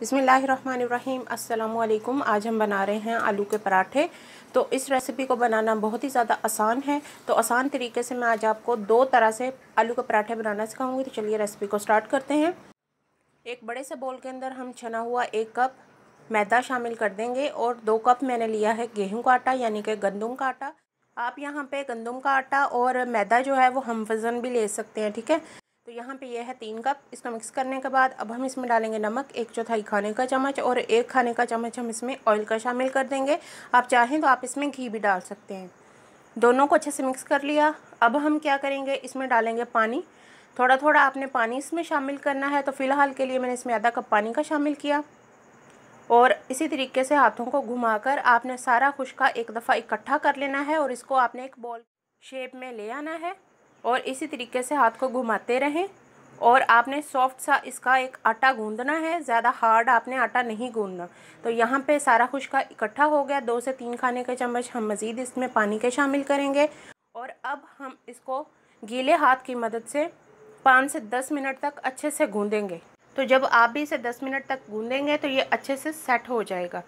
बिसमीम् अल्लाम आज हम बना रहे हैं आलू के पराठे तो इस रेसिपी को बनाना बहुत ही ज़्यादा आसान है तो आसान तरीके से मैं आज आपको दो तरह से आलू के पराठे बनाना सिखाऊंगी तो चलिए रेसिपी को स्टार्ट करते हैं एक बड़े से बोल के अंदर हम छना हुआ एक कप मैदा शामिल कर देंगे और दो कप मैंने लिया है गेहूँ का आटा यानी कि गंदम का आटा आप यहाँ पर गंदम का आटा और मैदा जो है वो हम वज़न भी ले सकते हैं ठीक है तो यहाँ पे यह है तीन कप इसको मिक्स करने के बाद अब हम इसमें डालेंगे नमक एक चौथाई खाने का चम्मच और एक खाने का चम्मच हम इसमें ऑयल का शामिल कर देंगे आप चाहें तो आप इसमें घी भी डाल सकते हैं दोनों को अच्छे से मिक्स कर लिया अब हम क्या करेंगे इसमें डालेंगे पानी थोड़ा थोड़ा आपने पानी इसमें शामिल करना है तो फ़िलहाल के लिए मैंने इसमें आधा कप पानी का शामिल किया और इसी तरीके से हाथों को घुमाकर आपने सारा खुशका एक दफ़ा इकट्ठा कर लेना है और इसको आपने एक बॉल शेप में ले आना है और इसी तरीके से हाथ को घुमाते रहें और आपने सॉफ्ट सा इसका एक आटा गूंदना है ज़्यादा हार्ड आपने आटा नहीं गूंदना तो यहाँ पे सारा खुशका इकट्ठा हो गया दो से तीन खाने के चम्मच हम मज़ीद इसमें पानी के शामिल करेंगे और अब हम इसको गीले हाथ की मदद से पाँच से दस मिनट तक अच्छे से गूँधेंगे तो जब आप भी इसे दस मिनट तक गूँधेंगे तो ये अच्छे से सेट हो जाएगा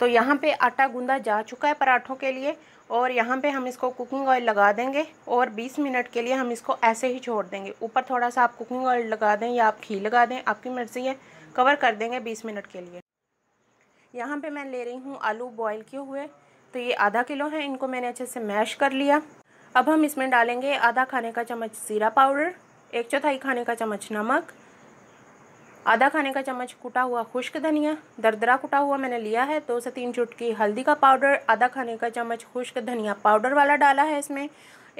तो यहाँ पे आटा गूंदा जा चुका है पराठों के लिए और यहाँ पे हम इसको कुकिंग ऑयल लगा देंगे और 20 मिनट के लिए हम इसको ऐसे ही छोड़ देंगे ऊपर थोड़ा सा आप कुकिंग ऑयल लगा दें या आप घी लगा दें आपकी मर्ज़ी है कवर कर देंगे 20 मिनट के लिए यहाँ पे मैं ले रही हूँ आलू बॉईल किए हुए तो ये आधा किलो है इनको मैंने अच्छे से मैश कर लिया अब हम इसमें डालेंगे आधा खाने का चम्मच ज़ीरा पाउडर एक चौथाई खाने का चम्मच नमक आधा खाने का चम्मच कुटा हुआ खुश्क धनिया दरदरा कुटा हुआ मैंने लिया है दो से तीन चुटकी हल्दी का पाउडर आधा खाने का चम्मच खुश्क धनिया पाउडर वाला डाला है इसमें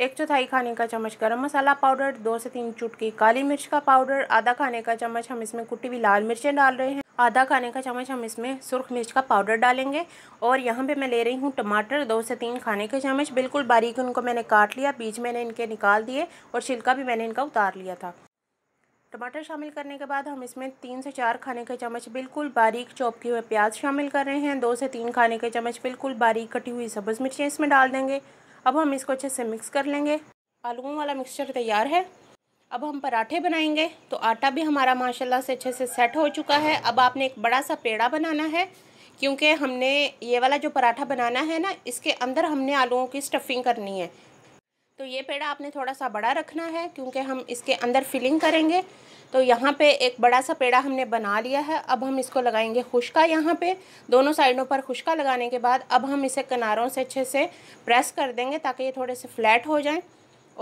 एक चौथाई खाने का चम्मच गरम मसाला पाउडर दो से तीन चुटकी काली मिर्च का पाउडर आधा खाने का चम्मच हम इसमें कुटी हुई लाल मिर्चें डाल रहे हैं आधा खाने का चम्मच हम इसमें सुर्ख मिर्च का पाउडर डालेंगे और यहाँ पे मैं ले रही हूँ टमाटर दो से तीन खाने के चम्मच बिल्कुल बारीक उनको मैंने काट लिया बीज मैंने इनके निकाल दिए और छिलका भी मैंने इनका उतार लिया था टमाटर शामिल करने के बाद हम इसमें तीन से चार खाने के चम्मच बिल्कुल बारीक चॉप किए हुए प्याज शामिल कर रहे हैं दो से तीन खाने के चम्मच बिल्कुल बारीक कटी हुई सब्ज़ मिर्चें इसमें डाल देंगे अब हम इसको अच्छे से मिक्स कर लेंगे आलूओं वाला मिक्सचर तैयार है अब हम पराठे बनाएंगे तो आटा भी हमारा माशाला से अच्छे से सेट हो चुका है अब आपने एक बड़ा सा पेड़ा बनाना है क्योंकि हमने ये वाला जो पराठा बनाना है ना इसके अंदर हमने आलूओं की स्टफिंग करनी है तो ये पेड़ा आपने थोड़ा सा बड़ा रखना है क्योंकि हम इसके अंदर फिलिंग करेंगे तो यहाँ पे एक बड़ा सा पेड़ा हमने बना लिया है अब हम इसको लगाएंगे खुशका यहाँ पे दोनों साइडों पर खुशका लगाने के बाद अब हम इसे किनारों से अच्छे से प्रेस कर देंगे ताकि ये थोड़े से फ्लैट हो जाएं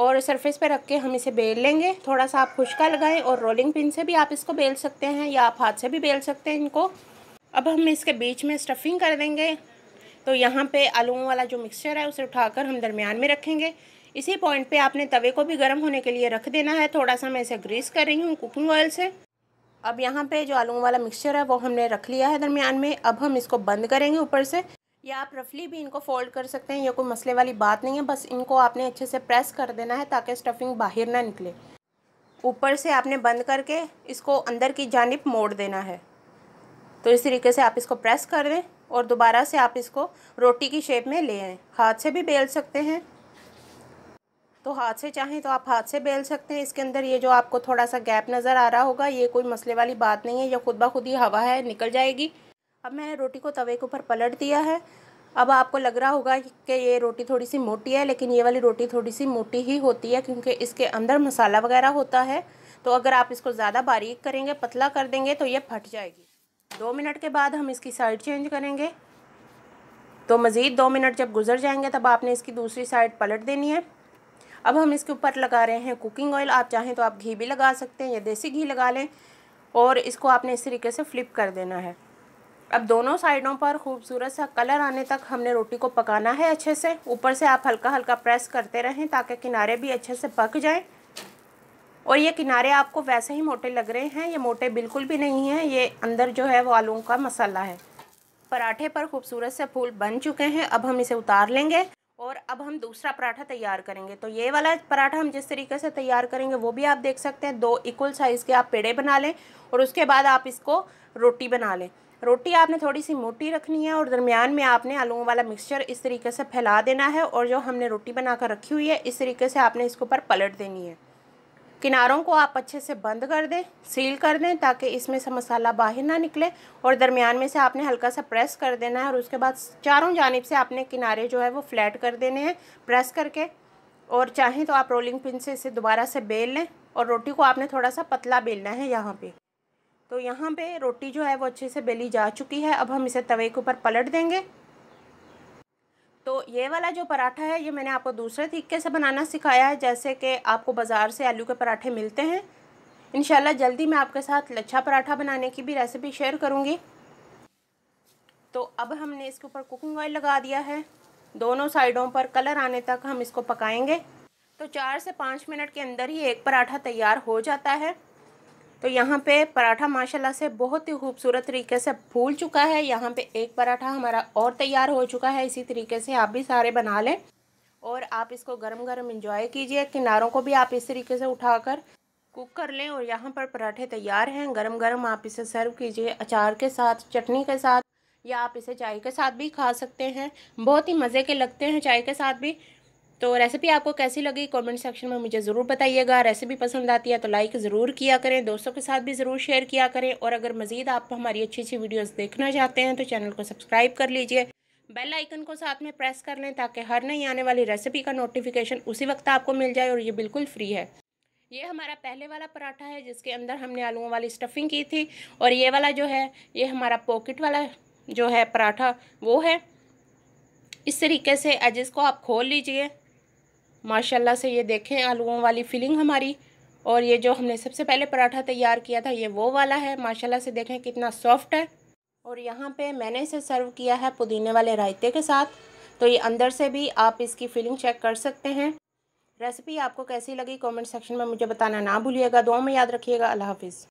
और सरफेस पे रख के हम इसे बेल लेंगे थोड़ा सा आप खुशका लगाएं और रोलिंग पिन से भी आप इसको बेल सकते हैं या आप हाथ से भी बेल सकते हैं इनको अब हम इसके बीच में स्टफिंग कर देंगे तो यहाँ पे आलूओं वाला जो मिक्सचर है उसे उठाकर हम दरमियान में रखेंगे इसी पॉइंट पे आपने तवे को भी गर्म होने के लिए रख देना है थोड़ा सा मैं इसे ग्रीस कर रही हूँ कुकिंग ऑयल से अब यहाँ पे जो आलू वाला मिक्सचर है वो हमने रख लिया है दरमियान में अब हम इसको बंद करेंगे ऊपर से या आप रफली भी इनको फोल्ड कर सकते हैं ये कोई मसले वाली बात नहीं है बस इनको आपने अच्छे से प्रेस कर देना है ताकि स्टफिंग बाहर ना निकले ऊपर से आपने बंद करके इसको अंदर की जानब मोड़ देना है तो इस तरीके से आप इसको प्रेस कर दें और दोबारा से आप इसको रोटी की शेप में ले आएँ हाथ से भी बेल सकते हैं तो हाथ से चाहें तो आप हाथ से बेल सकते हैं इसके अंदर ये जो आपको थोड़ा सा गैप नज़र आ रहा होगा ये कोई मसले वाली बात नहीं है यह खुद ब खुद ही हवा है निकल जाएगी अब मैंने रोटी को तवे के ऊपर पलट दिया है अब आपको लग रहा होगा कि ये रोटी थोड़ी सी मोटी है लेकिन ये वाली रोटी थोड़ी सी मोटी ही होती है क्योंकि इसके अंदर मसाला वगैरह होता है तो अगर आप इसको ज़्यादा बारीक करेंगे पतला कर देंगे तो ये फट जाएगी दो मिनट के बाद हम इसकी साइड चेंज करेंगे तो मज़ीद दो मिनट जब गुजर जाएंगे तब आपने इसकी दूसरी साइड पलट देनी है अब हम इसके ऊपर लगा रहे हैं कुकिंग ऑयल आप चाहें तो आप घी भी लगा सकते हैं या देसी घी लगा लें और इसको आपने इस तरीके से फ्लिप कर देना है अब दोनों साइडों पर खूबसूरत सा कलर आने तक हमने रोटी को पकाना है अच्छे से ऊपर से आप हल्का हल्का प्रेस करते रहें ताकि किनारे भी अच्छे से पक जाएं और ये किनारे आपको वैसे ही मोटे लग रहे हैं ये मोटे बिल्कुल भी नहीं हैं ये अंदर जो है वो आलू का मसाला है पराठे पर खूबसूरत से फूल बन चुके हैं अब हम इसे उतार लेंगे और अब हम दूसरा पराठा तैयार करेंगे तो ये वाला पराठा हम जिस तरीके से तैयार करेंगे वो भी आप देख सकते हैं दो इक्वल साइज़ के आप पेड़े बना लें और उसके बाद आप इसको रोटी बना लें रोटी आपने थोड़ी सी मोटी रखनी है और दरमियान में आपने आलूओं वाला मिक्सचर इस तरीके से फैला देना है और जो हमने रोटी बना कर रखी हुई है इस तरीके से आपने इसके ऊपर पलट देनी है किनारों को आप अच्छे से बंद कर दें सील कर दें ताकि इसमें से मसाला बाहर ना निकले और दरमियान में से आपने हल्का सा प्रेस कर देना है और उसके बाद चारों जानब से आपने किनारे जो है वो फ्लैट कर देने हैं प्रेस करके और चाहें तो आप रोलिंग पिन से इसे दोबारा से बेल लें और रोटी को आपने थोड़ा सा पतला बेलना है यहाँ पर तो यहाँ पर रोटी जो है वो अच्छे से बेली जा चुकी है अब हम इसे तवे के ऊपर पलट देंगे तो ये वाला जो पराठा है ये मैंने आपको दूसरे तरीके से बनाना सिखाया है जैसे कि आपको बाज़ार से आलू के पराठे मिलते हैं इन जल्दी मैं आपके साथ लच्छा पराठा बनाने की भी रेसिपी शेयर करूँगी तो अब हमने इसके ऊपर कुकिंग ऑयल लगा दिया है दोनों साइडों पर कलर आने तक हम इसको पकाएंगे तो चार से पाँच मिनट के अंदर ही एक पराठा तैयार हो जाता है तो यहाँ पे पराठा माशाल्लाह से बहुत ही खूबसूरत तरीके से फूल चुका है यहाँ पे एक पराठा हमारा और तैयार हो चुका है इसी तरीके से आप भी सारे बना लें और आप इसको गर्म गरम इंजॉय कीजिए किनारों को भी आप इस तरीके से उठाकर कुक कर लें और यहाँ पर पराठे तैयार हैं गर्म गर्म आप इसे सर्व कीजिए अचार के साथ चटनी के साथ या आप इसे चाय के साथ भी खा सकते हैं बहुत ही मज़े के लगते हैं चाय के साथ भी तो रेसिपी आपको कैसी लगी कमेंट सेक्शन में मुझे ज़रूर बताइएगा रेसिपी पसंद आती है तो लाइक ज़रूर किया करें दोस्तों के साथ भी ज़रूर शेयर किया करें और अगर मज़ीद आप हमारी अच्छी अच्छी वीडियोज़ देखना चाहते हैं तो चैनल को सब्सक्राइब कर लीजिए बेल आइकन को साथ में प्रेस कर लें ताकि हर नई आने वाली रेसिपी का नोटिफिकेशन उसी वक्त आपको मिल जाए और ये बिल्कुल फ्री है ये हमारा पहले वाला पराठा है जिसके अंदर हमने आलूओं वाली स्टफिंग की थी और ये वाला जो है ये हमारा पॉकेट वाला जो है पराठा वो है इस तरीके से एजेस को आप खोल लीजिए माशाल्लाह से ये देखें आलूओं वाली फिलिंग हमारी और ये जो हमने सबसे पहले पराठा तैयार किया था ये वो वाला है माशाल्लाह से देखें कितना सॉफ्ट है और यहाँ पे मैंने इसे सर्व किया है पुदीने वाले रायते के साथ तो ये अंदर से भी आप इसकी फीलिंग चेक कर सकते हैं रेसिपी आपको कैसी लगी कॉमेंट सेक्शन में मुझे बताना ना भूलिएगा दो में याद रखिएगा अल्लाह हाफिज़